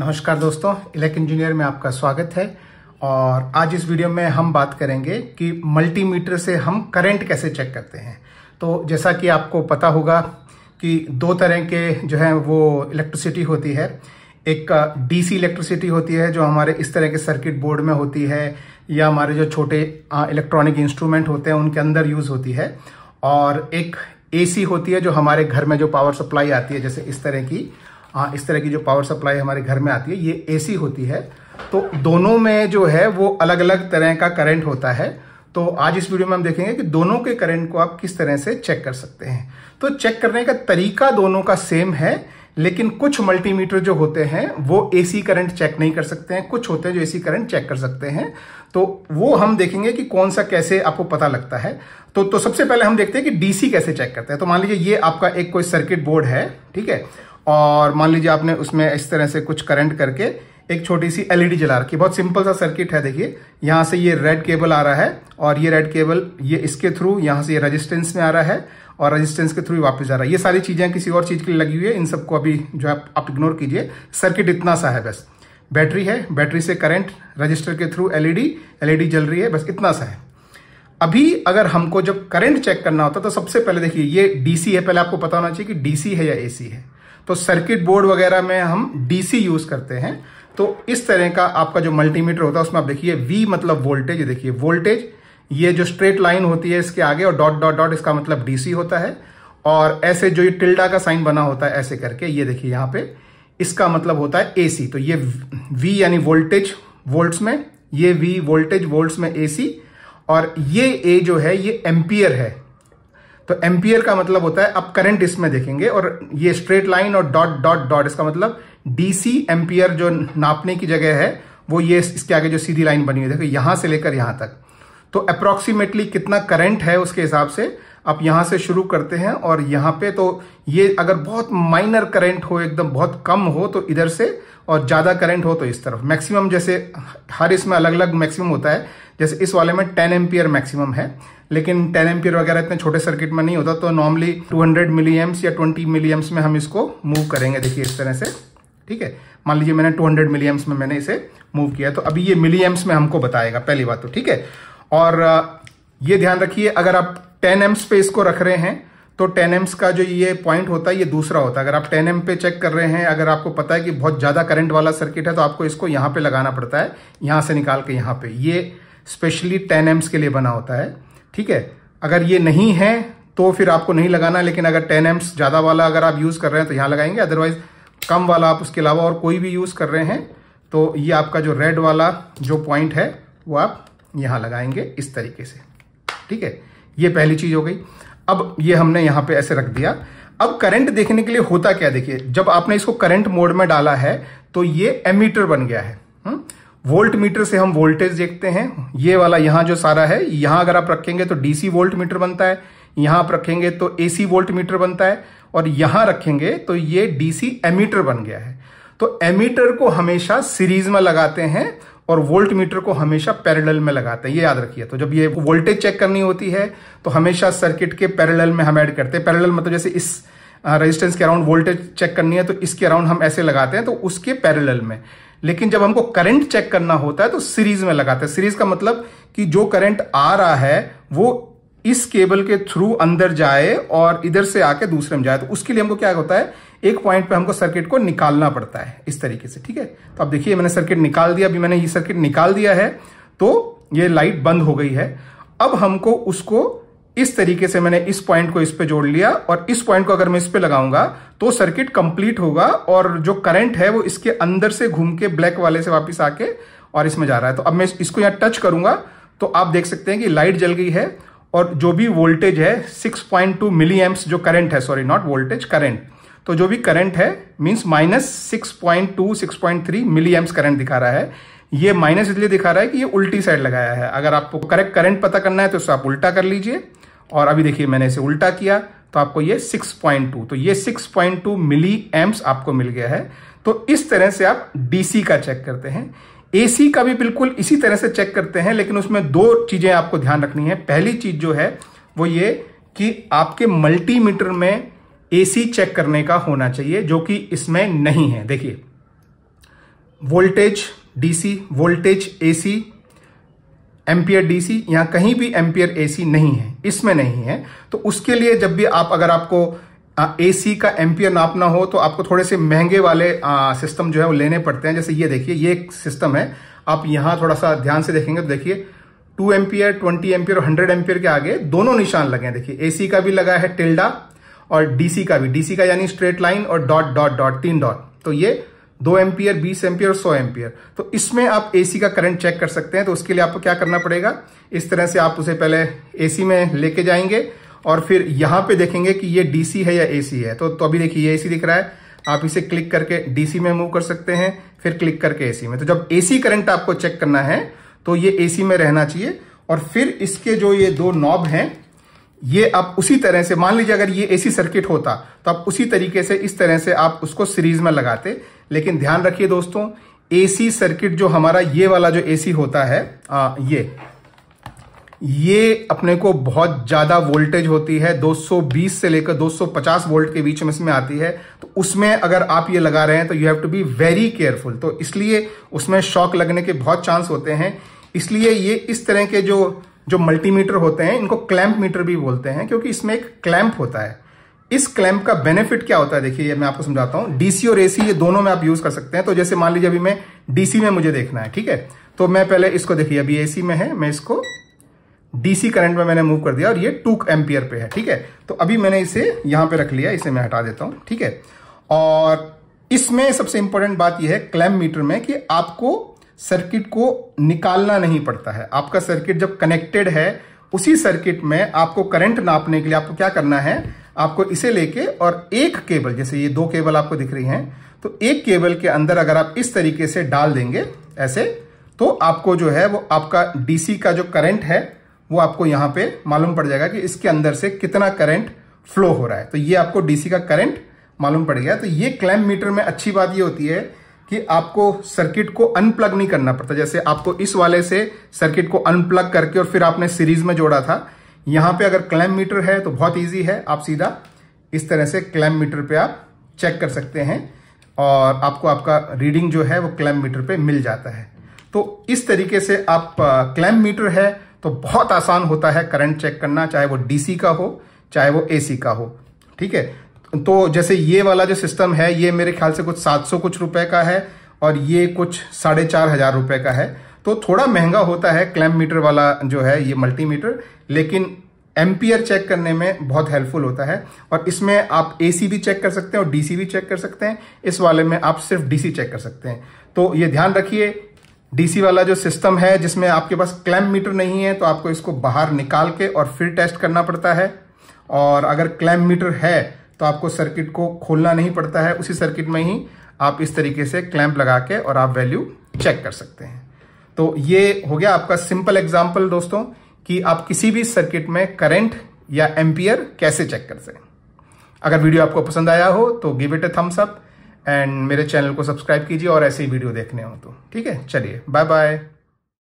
नमस्कार दोस्तों elect engineer में आपका स्वागत है और आज इस वीडियो में हम बात करेंगे कि मल्टीमीटर से हम करंट कैसे चेक करते हैं तो जैसा कि आपको पता होगा कि दो तरह के जो है वो इलेक्ट्रिसिटी होती है एक डीसी इलेक्ट्रिसिटी होती है जो हमारे इस तरह के सर्किट बोर्ड में होती है या हमारे जो छोटे इलेक्ट्रॉनिक इंस्ट्रूमेंट होते हैं उनके अंदर यूज होती है और एक एसी होती है जो हमारे घर में जो पावर सप्लाई आती है जैसे इस तरह की हाँ, इस तरह की जो पावर सप्लाई हमारे घर में आती है ये एसी होती है तो दोनों में जो है वो अलग अलग तरह का करंट होता है तो आज इस वीडियो में हम देखेंगे कि दोनों के करंट को आप किस तरह से चेक कर सकते हैं तो चेक करने का तरीका दोनों का सेम है लेकिन कुछ मल्टीमीटर जो होते हैं वो एसी करंट चेक नहीं कर सकते हैं कुछ होते हैं जो एसी करंट चेक कर सकते हैं तो वो हम देखेंगे कि कौन सा कैसे आपको पता लगता है तो तो सबसे पहले हम देखते हैं कि डीसी कैसे चेक करते हैं तो मान लीजिए ये आपका एक कोई सर्किट बोर्ड है ठीक है और मान लीजिए आपने उसमें इस तरह से कुछ करंट करके एक छोटी सी एलईडी जला रखी बहुत सिंपल सा सर्किट है देखिए यहाँ से ये रेड केबल आ रहा है और ये रेड केबल ये इसके थ्रू यहाँ से ये रेजिस्टेंस में आ रहा है और रेजिस्टेंस के थ्रू वापस जा रहा है ये सारी चीजें किसी और चीज के लिए लगी हुई है इन सबको अभी जो है आप इग्नोर कीजिए सर्किट इतना सा है बस बैटरी है बैटरी से करंट रजिस्टर के थ्रू एलईडी एलईडी जल रही है बस इतना सा है अभी अगर हमको जब करंट चेक करना होता तो सबसे पहले देखिए ये डीसी है पहले आपको पता होना चाहिए कि डीसी है या एसी है तो सर्किट बोर्ड वगैरह में हम डीसी यूज करते हैं तो इस तरह का आपका जो मल्टीमीटर होता है उसमें आप देखिए वी मतलब वोल्टेज देखिए वोल्टेज ये जो स्ट्रेट लाइन होती है इसके आगे और डॉट डॉट डॉट इसका मतलब डीसी होता है और ऐसे जो ये टिल्डा का साइन बना होता है ऐसे करके ये देखिए यहां पे इसका मतलब होता है एसी तो ये वी यानी वोल्टेज वोल्ट्स में ये वी वोल्टेज वोल्ट्स में एसी और ये ए जो है ये एम्पियर है तो एम्पियर का मतलब होता है अब करंट इसमें देखेंगे और ये स्ट्रेट लाइन और डॉट डॉट डॉट इसका मतलब डीसी एम्पियर जो नापने की जगह है वो ये इसके आगे जो सीधी लाइन बनी हुई देखो यहां से लेकर यहां तक तो अप्रोक्सीमेटली कितना करंट है उसके हिसाब से आप यहां से शुरू करते हैं और यहां पे तो ये अगर बहुत माइनर करंट हो एकदम बहुत कम हो तो इधर से और ज़्यादा करंट हो तो इस तरफ मैक्सिमम जैसे हर इसमें अलग अलग मैक्सिमम होता है जैसे इस वाले में टेन एम्पियर मैक्सिमम है लेकिन टेन एम्पियर वगैरह इतने छोटे सर्किट में नहीं होता तो नॉर्मली हंड्रेड मिली या ट्वेंटी मिली में हम इसको मूव करेंगे देखिए इस तरह से ठीक है मान लीजिए मैंने हंड्रेड मिली में मैंने इसे मूव किया तो अभी ये मिली में हमको बताएगा पहली बात तो ठीक है और ये ध्यान रखिए अगर आप टेन एम्स पे इसको रख रहे हैं तो टेन एम्स का जो ये पॉइंट होता है ये दूसरा होता है अगर आप टेन एम पे चेक कर रहे हैं अगर आपको पता है कि बहुत ज़्यादा करंट वाला सर्किट है तो आपको इसको यहाँ पे लगाना पड़ता है यहाँ से निकाल के यहाँ पे ये स्पेशली टेन एम्स के लिए बना होता है ठीक है अगर ये नहीं है तो फिर आपको नहीं लगाना लेकिन अगर टेन एम्स ज़्यादा वाला अगर आप यूज़ कर रहे हैं तो यहाँ लगाएंगे अदरवाइज कम वाला आप उसके अलावा और कोई भी यूज़ कर रहे हैं तो ये आपका जो रेड वाला जो पॉइंट है वो आप यहाँ लगाएंगे इस तरीके से ठीक है ये पहली चीज़ हो गई अब ये हमने यहां पे ऐसे रख दिया अब करंट देखने के लिए होता क्या देखिए जब आपने इसको करंट मोड में डाला है तो ये एमीटर बन गया है वोल्ट हम्म? मीटर से हम वोल्टेज देखते हैं ये वाला यहां जो सारा है यहां अगर आप रखेंगे तो डीसी वोल्ट मीटर बनता है यहां आप रखेंगे तो एसी वोल्ट मीटर बनता है और यहां रखेंगे तो ये डीसी एमीटर बन गया है तो एमीटर को हमेशा सीरीज में लगाते हैं और वोल्ट मीटर को हमेशा पैरेलल में लगाते हैं ये याद रखिए तो जब ये वोल्टेज चेक करनी होती है तो हमेशा सर्किट के पैरेलल में हम ऐड करते हैं पैरेलल मतलब जैसे इस रेजिस्टेंस के अराउंड वोल्टेज चेक करनी है तो इसके अराउंड हम ऐसे लगाते हैं तो उसके पैरेलल में लेकिन जब हमको करंट चेक करना होता है तो सीरीज में लगाते हैं सीरीज का मतलब कि जो करंट आ रहा है वो इस केबल के थ्रू अंदर जाए और इधर से आके दूसरे में जाए तो उसके लिए हमको क्या होता है एक पॉइंट पे हमको सर्किट को निकालना पड़ता है इस तरीके से ठीक है तो अब देखिए मैंने सर्किट निकाल दिया अभी मैंने ये सर्किट निकाल दिया है तो ये लाइट बंद हो गई है अब हमको उसको इस तरीके से मैंने इस पॉइंट को इस पे जोड़ लिया और इस पॉइंट को अगर मैं इस पे लगाऊंगा तो सर्किट कंप्लीट होगा और जो करंट है वो इसके अंदर से घूम के ब्लैक वाले से वापस आके और इसमें जा रहा है तो अब मैं इसको यहां टच करूंगा तो आप देख सकते हैं कि लाइट जल गई है और जो भी वोल्टेज है 6.2 मिली एम्स जो करंट है सॉरी नॉट वोल्टेज करंट तो जो भी करंट है means minus six point two six point three milli amps current दिखा रहा है ये माइनस इसलिए दिखा रहा है कि ये उल्टी साइड लगाया है अगर आपको करेक्ट करंट पता करना है तो इसको आप उल्टा कर लीजिए और अभी देखिए मैंने इसे उल्टा किया तो आपको ये 6.2 तो ये 6.2 मिली एम्स आपको मिल गया है तो इस तरह से आप डीसी का चेक करते हैं एसी का भी बिल्कुल इसी तरह से चेक करते हैं लेकिन उसमें दो चीजें आपको ध्यान रखनी है पहली चीज जो है वो ये कि आपके मल्टीमीटर में एसी चेक करने का होना चाहिए जो कि इसमें नहीं है देखिए voltage DC voltage AC ampere DC या कहीं भी एम्पियर एसी नहीं है इसमें नहीं है तो उसके लिए जब भी आप अगर आपको एसी का एम्पियर नापना हो तो आपको थोड़े से महंगे वाले आ, सिस्टम जो है वो लेने पड़ते हैं जैसे ये देखिए ये एक सिस्टम है आप यहां थोड़ा सा ध्यान से देखेंगे तो देखिए टू एम्पियर ट्वेंटी एम्पियर और हंड्रेड एम्पियर के आगे दोनों निशान लगे हैं देखिए एसी का भी लगा है टिल्डा और डीसी का भी डीसी का यानी स्ट्रेट लाइन और डॉट डॉट डॉट तीन डॉट तो ये दो एम्पियर बीस एम्पियर सौ एम्पियर तो इसमें आप एसी का करंट चेक कर सकते हैं तो उसके लिए आपको क्या करना पड़ेगा इस तरह से आप उसे पहले एसी में लेके जाएंगे और फिर यहां पे देखेंगे कि ये डीसी है या एसी है तो तो अभी देखिए ये एसी दिख रहा है आप इसे क्लिक करके डीसी में मूव कर सकते हैं फिर क्लिक करके एसी में तो जब एसी करंट आपको चेक करना है तो ये एसी में रहना चाहिए और फिर इसके जो ये दो नॉब हैं ये आप उसी तरह से मान लीजिए अगर ये एसी सर्किट होता तो आप उसी तरीके से इस तरह से आप उसको सीरीज में लगाते लेकिन ध्यान रखिए दोस्तों एसी सर्किट जो हमारा ये वाला जो एसी होता है आ, ये ये अपने को बहुत ज़्यादा वोल्टेज होती है 220 से लेकर 250 वोल्ट के बीच में इसमें आती है तो उसमें अगर आप ये लगा रहे हैं तो you have to be very careful तो इसलिए उसमें शॉक लगने के बहुत चांस होते हैं इसलिए ये इस तरह के जो जो मल्टीमीटर होते हैं इनको क्लैंप मीटर भी बोलते हैं क्योंकि इसमें एक क्लैंप होता है इस क्लैंप का बेनिफिट क्या होता है देखिए ये मैं आपको समझाता हूँ डीसी और एसी ये दोनों में आप यूज कर सकते हैं तो जैसे मान लीजिए अभी मैं डीसी में मुझे देखना है ठीक है तो मैं पहले इसको देखिए अभी एसी में है मैं इसको डीसी करंट में मैंने मूव कर दिया और ये टू एम्पियर पे है ठीक है तो अभी मैंने इसे यहां पर रख लिया इसे मैं हटा देता हूं ठीक है और इसमें सबसे इंपॉर्टेंट बात यह है क्लैम मीटर में कि आपको सर्किट को निकालना नहीं पड़ता है आपका सर्किट जब कनेक्टेड है उसी सर्किट में आपको करंट नापने के लिए आपको क्या करना है आपको इसे लेके और एक केबल जैसे ये दो केबल आपको दिख रही हैं तो एक केबल के अंदर अगर आप इस तरीके से डाल देंगे ऐसे तो आपको जो है वो आपका डीसी का जो करंट है वो आपको यहां पे मालूम पड़ जाएगा कि इसके अंदर से कितना करंट फ्लो हो रहा है तो ये आपको डीसी का करंट मालूम पड़ गया तो ये क्लैम मीटर में अच्छी बात ये होती है कि आपको सर्किट को अनप्लग नहीं करना पड़ता जैसे आपको इस वाले से सर्किट को अनप्लग करके और फिर आपने सीरीज में जोड़ा था यहां पे अगर क्लैम मीटर है तो बहुत इजी है आप सीधा इस तरह से क्लैम मीटर पे आप चेक कर सकते हैं और आपको आपका रीडिंग जो है वो क्लैम मीटर पे मिल जाता है तो इस तरीके से आप क्लैम मीटर है तो बहुत आसान होता है करंट चेक करना चाहे वो डीसी का हो चाहे वो एसी का हो ठीक है तो जैसे ये वाला जो सिस्टम है ये मेरे ख्याल से कुछ 700 कुछ रुपए का है और ये कुछ साढ़े चार हजार रुपये का है तो थोड़ा महंगा होता है क्लैम मीटर वाला जो है ये मल्टीमीटर लेकिन एम्पियर चेक करने में बहुत हेल्पफुल होता है और इसमें आप एसी भी चेक कर सकते हैं और डीसी भी चेक कर सकते हैं इस वाले में आप सिर्फ डीसी चेक कर सकते हैं तो ये ध्यान रखिए डीसी वाला जो सिस्टम है जिसमें आपके पास क्लैम मीटर नहीं है तो आपको इसको बाहर निकाल के और फिर टेस्ट करना पड़ता है और अगर क्लैम मीटर है तो आपको सर्किट को खोलना नहीं पड़ता है उसी सर्किट में ही आप इस तरीके से क्लैंप लगा के और आप वैल्यू चेक कर सकते हैं तो ये हो गया आपका सिंपल एग्जाम्पल दोस्तों कि आप किसी भी सर्किट में करंट या एम्पियर कैसे चेक कर सकें अगर वीडियो आपको पसंद आया हो तो give it a thumbs up and मेरे चैनल को सब्सक्राइब कीजिए और ऐसे ही वीडियो देखने हो तो ठीक है चलिए बाय बाय